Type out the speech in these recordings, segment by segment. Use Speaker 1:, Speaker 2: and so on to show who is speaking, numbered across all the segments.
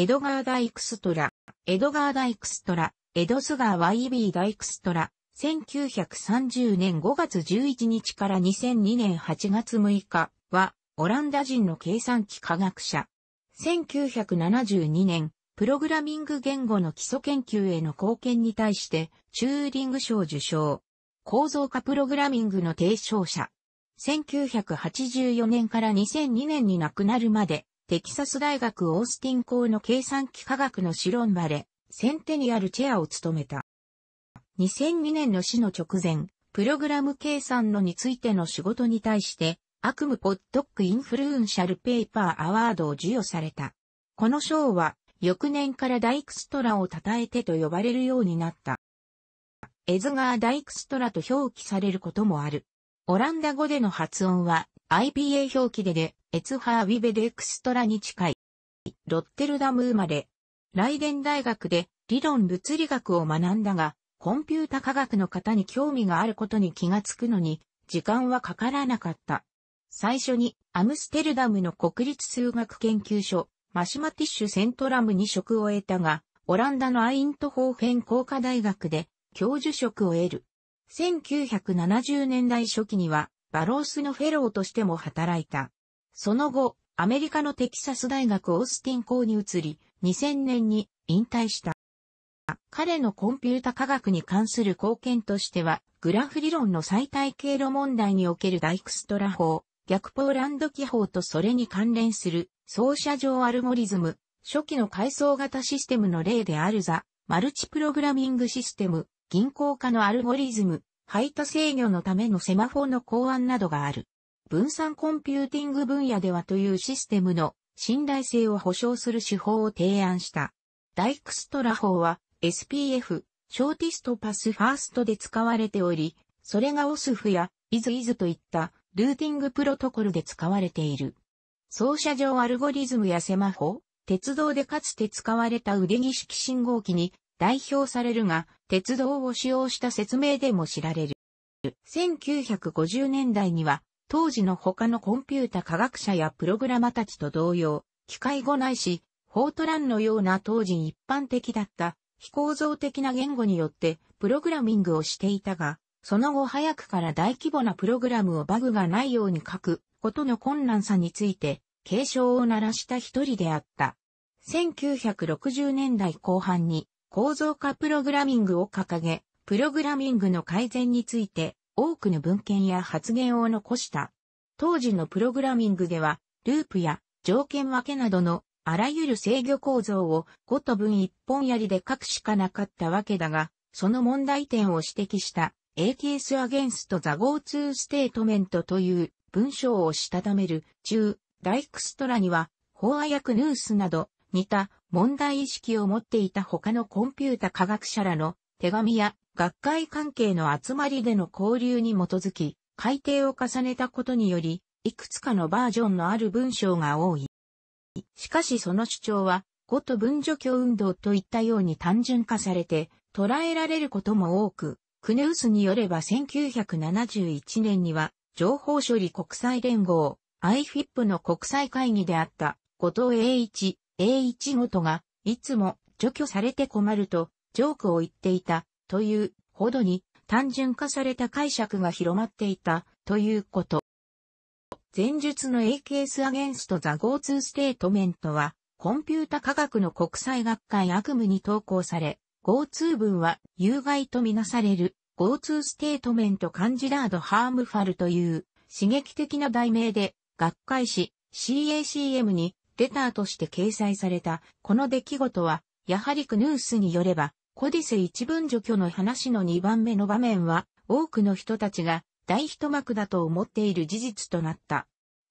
Speaker 1: エドガー・ダイクストラ、エドガー・ダイクストラ、エドスガー・ワイビー・ダイクストラ、1930年5月11日から2002年8月6日は、オランダ人の計算機科学者。1972年、プログラミング言語の基礎研究への貢献に対して、チューリング賞受賞。構造化プログラミングの提唱者。1984年から2002年に亡くなるまで、テキサス大学オースティン校の計算機科学のシロンバレ、センテニアルチェアを務めた。2002年の死の直前、プログラム計算のについての仕事に対して、悪夢ポッドックインフルーンシャルペーパーアワードを授与された。この賞は、翌年からダイクストラを称えてと呼ばれるようになった。エズガー・ダイクストラと表記されることもある。オランダ語での発音は IPA 表記でで、エツハーウィベデエクストラに近い。ロッテルダム生まれ。ライデン大学で理論物理学を学んだが、コンピュータ科学の方に興味があることに気がつくのに、時間はかからなかった。最初にアムステルダムの国立数学研究所、マシマティッシュセントラムに職を得たが、オランダのアイントホーフェン工科大学で教授職を得る。1970年代初期にはバロースのフェローとしても働いた。その後、アメリカのテキサス大学オースティン校に移り、2000年に引退した。彼のコンピュータ科学に関する貢献としては、グラフ理論の最大経路問題におけるダイクストラ法、逆ポーランド記法とそれに関連する走車上アルゴリズム、初期の階層型システムの例であるザ、マルチプログラミングシステム、銀行化のアルゴリズム、配達制御のためのセマフォの考案などがある。分散コンピューティング分野ではというシステムの信頼性を保証する手法を提案した。ダイクストラ法は SPF、ショーティストパスファーストで使われており、それがオスフやイズイズといったルーティングプロトコルで使われている。操者上アルゴリズムやセマホ、鉄道でかつて使われた腕儀式信号機に代表されるが、鉄道を使用した説明でも知られる。1950年代には、当時の他のコンピュータ科学者やプログラマたちと同様、機械語ないし、フォートランのような当時一般的だった非構造的な言語によってプログラミングをしていたが、その後早くから大規模なプログラムをバグがないように書くことの困難さについて警鐘を鳴らした一人であった。1960年代後半に構造化プログラミングを掲げ、プログラミングの改善について多くの文献や発言を残した。当時のプログラミングでは、ループや条件分けなどのあらゆる制御構造をごと分一本槍で書くしかなかったわけだが、その問題点を指摘した ATS Against the Go-To Statement という文章をしたためる中、ダイクストラには、法和訳ヌースなど似た問題意識を持っていた他のコンピュータ科学者らの手紙や学会関係の集まりでの交流に基づき、改定を重ねたことにより、いくつかのバージョンのある文章が多い。しかしその主張は、語と文除去運動といったように単純化されて、捉えられることも多く、クネウスによれば1971年には、情報処理国際連合、IFIP の国際会議であった、後藤栄一、A1 ごとが、いつも除去されて困ると、ジョークを言っていた、というほどに、単純化された解釈が広まっていた、ということ。前述の A ケースアゲンストザ・ゴーツ t ステートメントは、コンピュータ科学の国際学会悪夢に投稿され、ゴーツー文は有害とみなされる、ゴーツー・ステートメント・カンジラード・ハームファルという刺激的な題名で、学会誌 CACM にレターとして掲載された、この出来事は、やはりクヌースによれば、コディセ一文除去の話の2番目の場面は、多くの人たちが大一幕だと思っている事実となった。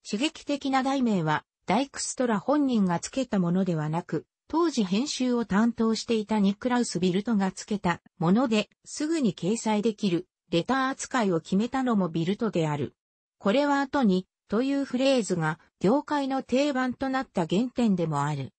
Speaker 1: 刺激的な題名は、ダイクストラ本人がつけたものではなく、当時編集を担当していたニクラウス・ビルトがつけたもので、すぐに掲載できる、レター扱いを決めたのもビルトである。これは後に、というフレーズが業界の定番となった原点でもある。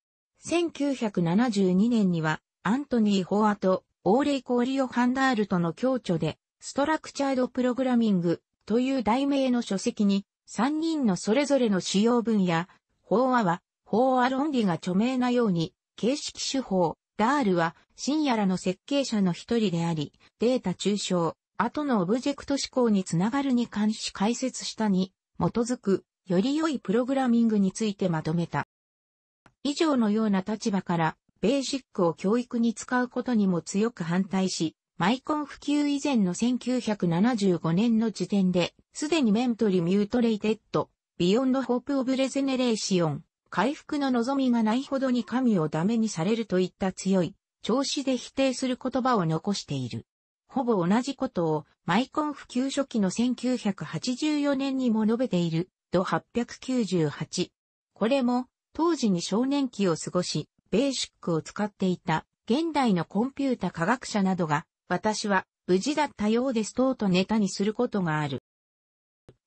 Speaker 1: 1972年にはアントニー・ホアとオーレイ・コーリオ・ハンダールとの共著でストラクチャード・プログラミングという題名の書籍に3人のそれぞれの使用分野、ホアは法話論理が著名なように形式手法、ダールは深夜らの設計者の一人であり、データ抽象、後のオブジェクト思考につながるに関し解説したに、基づく、より良いプログラミングについてまとめた。以上のような立場から、ベーシックを教育に使うことにも強く反対し、マイコン普及以前の1975年の時点で、すでにメントリミュートレイテッド、ビヨンドホープオブレゼネレーション、回復の望みがないほどに神をダメにされるといった強い、調子で否定する言葉を残している。ほぼ同じことをマイコン普及初期の1984年にも述べている、ド898。これも当時に少年期を過ごし、ベーシックを使っていた現代のコンピュータ科学者などが、私は無事だったようですととネタにすることがある。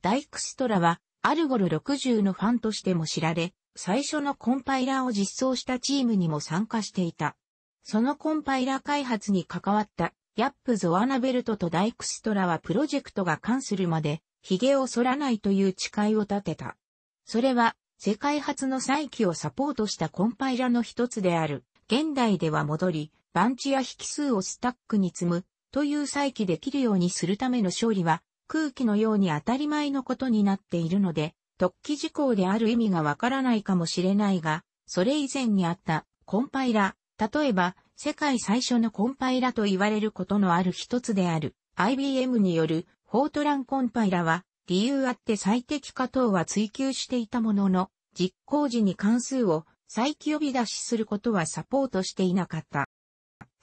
Speaker 1: ダイクストラはアルゴル60のファンとしても知られ、最初のコンパイラーを実装したチームにも参加していた。そのコンパイラー開発に関わったヤップ・ゾアナベルトとダイクストラはプロジェクトが関するまで、髭を剃らないという誓いを立てた。それは、世界初の再起をサポートしたコンパイラの一つである、現代では戻り、ンチや引数をスタックに積む、という再起できるようにするための勝利は、空気のように当たり前のことになっているので、特記事項である意味がわからないかもしれないが、それ以前にあった、コンパイラ、例えば、世界最初のコンパイラと言われることのある一つである IBM によるフォートランコンパイラは理由あって最適化等は追求していたものの実行時に関数を再起呼び出しすることはサポートしていなかった。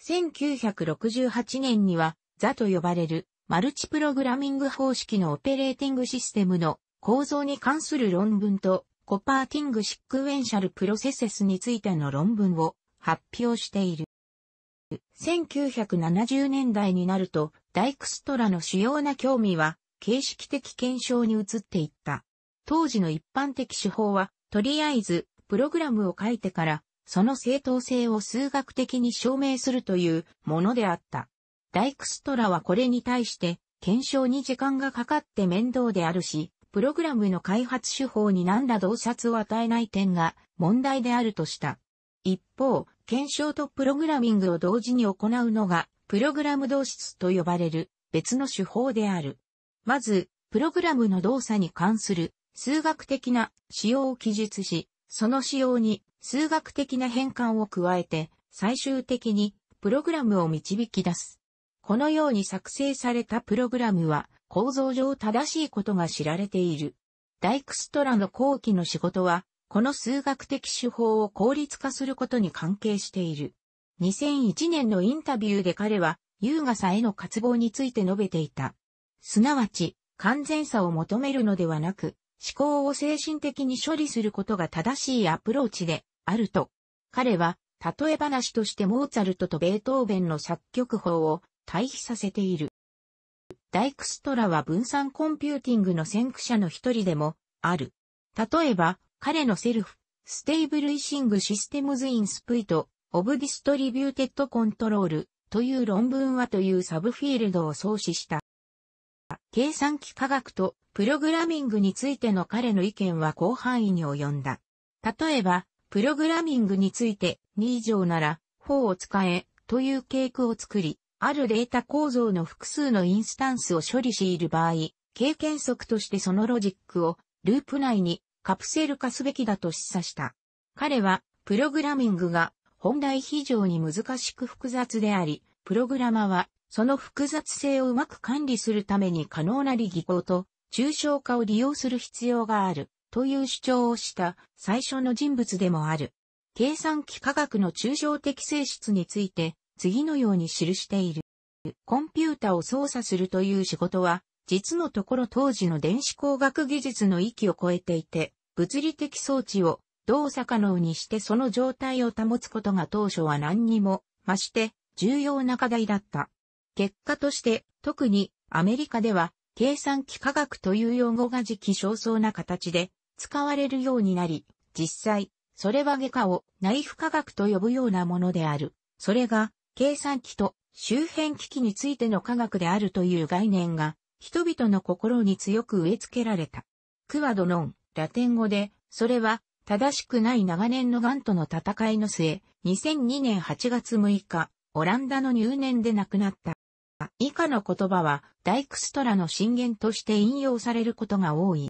Speaker 1: 1968年にはザと呼ばれるマルチプログラミング方式のオペレーティングシステムの構造に関する論文とコパーティングシックウェンシャルプロセセスについての論文を発表している。1970年代になると、ダイクストラの主要な興味は、形式的検証に移っていった。当時の一般的手法は、とりあえず、プログラムを書いてから、その正当性を数学的に証明するというものであった。ダイクストラはこれに対して、検証に時間がかかって面倒であるし、プログラムの開発手法に何ら洞察を与えない点が問題であるとした。一方、検証とプログラミングを同時に行うのが、プログラム動出と呼ばれる別の手法である。まず、プログラムの動作に関する数学的な仕様を記述し、その仕様に数学的な変換を加えて、最終的にプログラムを導き出す。このように作成されたプログラムは構造上正しいことが知られている。ダイクストラの後期の仕事はこの数学的手法を効率化することに関係している。2001年のインタビューで彼は、優雅さへの渇望について述べていた。すなわち、完全さを求めるのではなく、思考を精神的に処理することが正しいアプローチであると。彼は、例え話としてモーツァルトとベートーベンの作曲法を対比させている。ダイクストラは分散コンピューティングの先駆者の一人でもある。例えば、彼のセルフ、ステーブルイシングシステムズインスプイト、オブディストリビューテッドコントロールという論文はというサブフィールドを創始した。計算機科学とプログラミングについての彼の意見は広範囲に及んだ。例えば、プログラミングについて2以上なら4を使えという傾向を作り、あるデータ構造の複数のインスタンスを処理している場合、経験則としてそのロジックをループ内にカプセル化すべきだと示唆した。彼は、プログラミングが本来非常に難しく複雑であり、プログラマはその複雑性をうまく管理するために可能な義法と抽象化を利用する必要があるという主張をした最初の人物でもある。計算機科学の抽象的性質について次のように記している。コンピュータを操作するという仕事は実のところ当時の電子工学技術の域を超えていて、物理的装置を動作可能にしてその状態を保つことが当初は何にも増して重要な課題だった。結果として特にアメリカでは計算機科学という用語が時期尚早な形で使われるようになり、実際、それは外科をナイフ科学と呼ぶようなものである。それが計算機と周辺機器についての科学であるという概念が人々の心に強く植え付けられた。クワドノン、ラテン語で、それは、正しくない長年の癌との戦いの末、2002年8月6日、オランダの入念で亡くなった。以下の言葉は、ダイクストラの震源として引用されることが多い。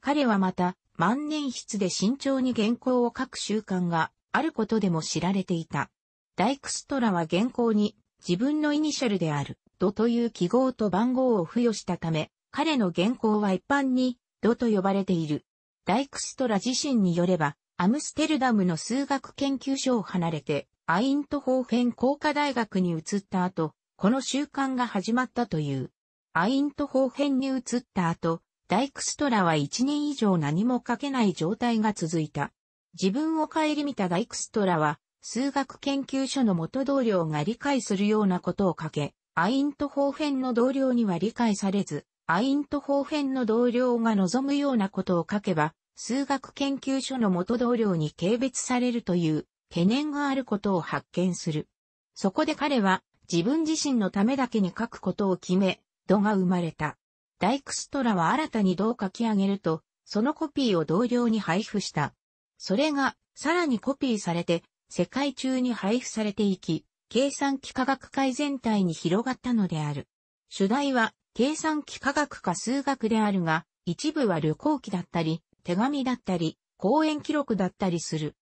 Speaker 1: 彼はまた、万年筆で慎重に原稿を書く習慣があることでも知られていた。ダイクストラは原稿に自分のイニシャルであるドという記号と番号を付与したため、彼の原稿は一般にドと呼ばれている。ダイクストラ自身によれば、アムステルダムの数学研究所を離れて、アイントホーフェン工科大学に移った後、この習慣が始まったという。アイントホーフェンに移った後、ダイクストラは1年以上何も書けない状態が続いた。自分を顧みたダイクストラは、数学研究所の元同僚が理解するようなことを書け、アイントホーフェンの同僚には理解されず、アイントホーフェンの同僚が望むようなことを書けば、数学研究所の元同僚に軽蔑されるという懸念があることを発見する。そこで彼は自分自身のためだけに書くことを決め、度が生まれた。ダイクストラは新たに度を書き上げると、そのコピーを同僚に配布した。それが、さらにコピーされて、世界中に配布されていき、計算機科学界全体に広がったのである。主題は、計算機科学か数学であるが、一部は旅行記だったり、手紙だったり、講演記録だったりする。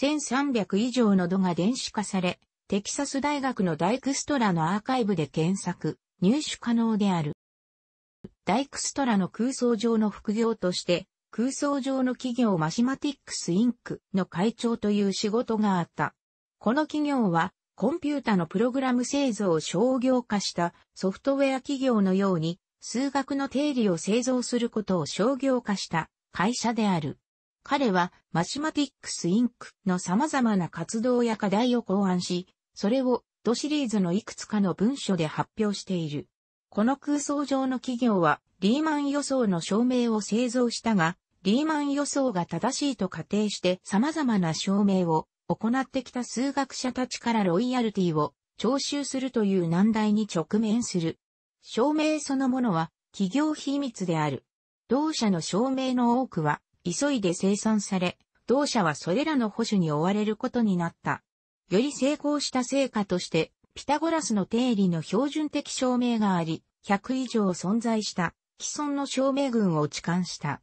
Speaker 1: 1300以上の度が電子化され、テキサス大学のダイクストラのアーカイブで検索、入手可能である。ダイクストラの空想上の副業として、空想上の企業マシマティックスインクの会長という仕事があった。この企業はコンピュータのプログラム製造を商業化したソフトウェア企業のように数学の定理を製造することを商業化した会社である。彼はマシマティックスインクの様々な活動や課題を考案し、それをドシリーズのいくつかの文書で発表している。この空想上の企業はリーマン予想の証明を製造したが、リーマン予想が正しいと仮定して様々な証明を行ってきた数学者たちからロイヤルティを徴収するという難題に直面する。証明そのものは企業秘密である。同社の証明の多くは急いで生産され、同社はそれらの保守に追われることになった。より成功した成果として、ピタゴラスの定理の標準的証明があり、100以上存在した既存の証明群を置換した。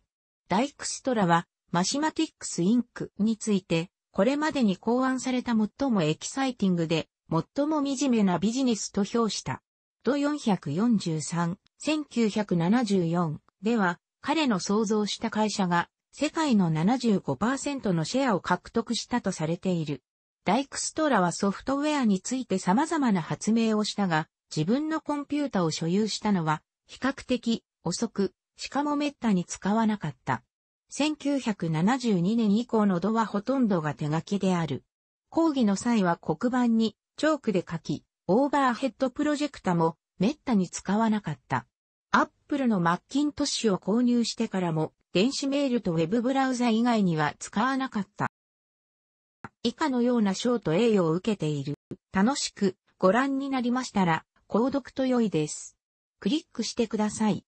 Speaker 1: ダイクストラは、マシマティックスインクについて、これまでに考案された最もエキサイティングで、最も惨めなビジネスと評した。ド443、1974では、彼の創造した会社が、世界の75%のシェアを獲得したとされている。ダイクストラはソフトウェアについて様々な発明をしたが、自分のコンピュータを所有したのは、比較的、遅く、しかも滅多に使わなかった。1972年以降の度はほとんどが手書きである。講義の際は黒板にチョークで書き、オーバーヘッドプロジェクタも滅多に使わなかった。アップルのマッキントッシュを購入してからも電子メールとウェブブラウザ以外には使わなかった。以下のような賞と栄誉を受けている。楽しくご覧になりましたら、購読と良いです。クリックしてください。